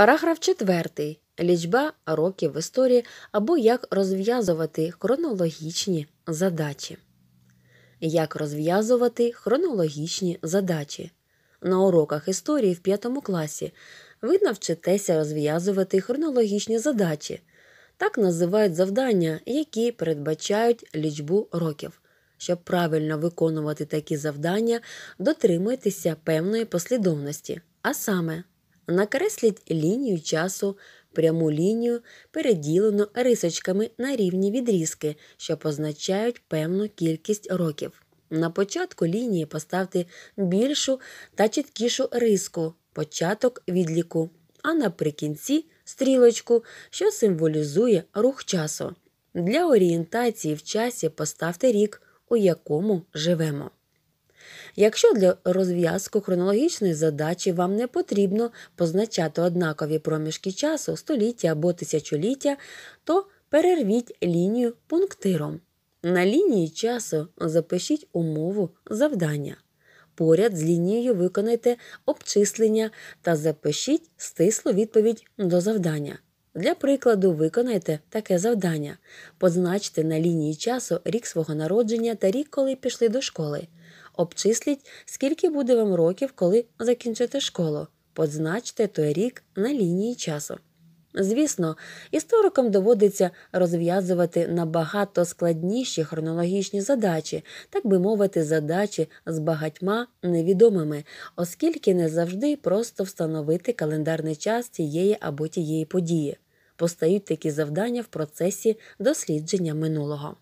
Параграф 4. Лічба років в історії або як розв'язувати хронологічні задачі. Як розв'язувати хронологічні задачі. На уроках історії в 5 класі ви навчитеся розв'язувати хронологічні задачі. Так називають завдання, які передбачають лічбу років. Щоб правильно виконувати такі завдання, дотримуйтеся певної послідовності. А саме накресліть лінію часу, пряму лінію, переділену рисочками на рівні відрізки, що позначають певну кількість років. На початку лінії поставте більшу та чіткішу риску, початок відліку, а наприкінці стрілочку, що символізує рух часу. Для орієнтації в часі поставте рік, у якому живемо. Якщо для розв'язку хронологічної задачі вам не потрібно позначати однакові проміжки часу, століття або тисячоліття, то перервіть лінію пунктиром. На лінії часу запишіть умову завдання. Поряд з лінією виконайте обчислення та запишіть стислу відповідь до завдання. Для прикладу, виконайте таке завдання: позначте на лінії часу рік свого народження та рік, коли пішли до школи. Обчисліть, скільки буде вам років, коли закінчите школу. Позначте той рік на лінії часу. Звісно, історикам доводиться розв'язувати набагато складніші хронологічні задачі, так би мовити, задачі з багатьма невідомими, оскільки не завжди просто встановити календарний час цієї або тієї події. Постають такі завдання в процесі дослідження минулого.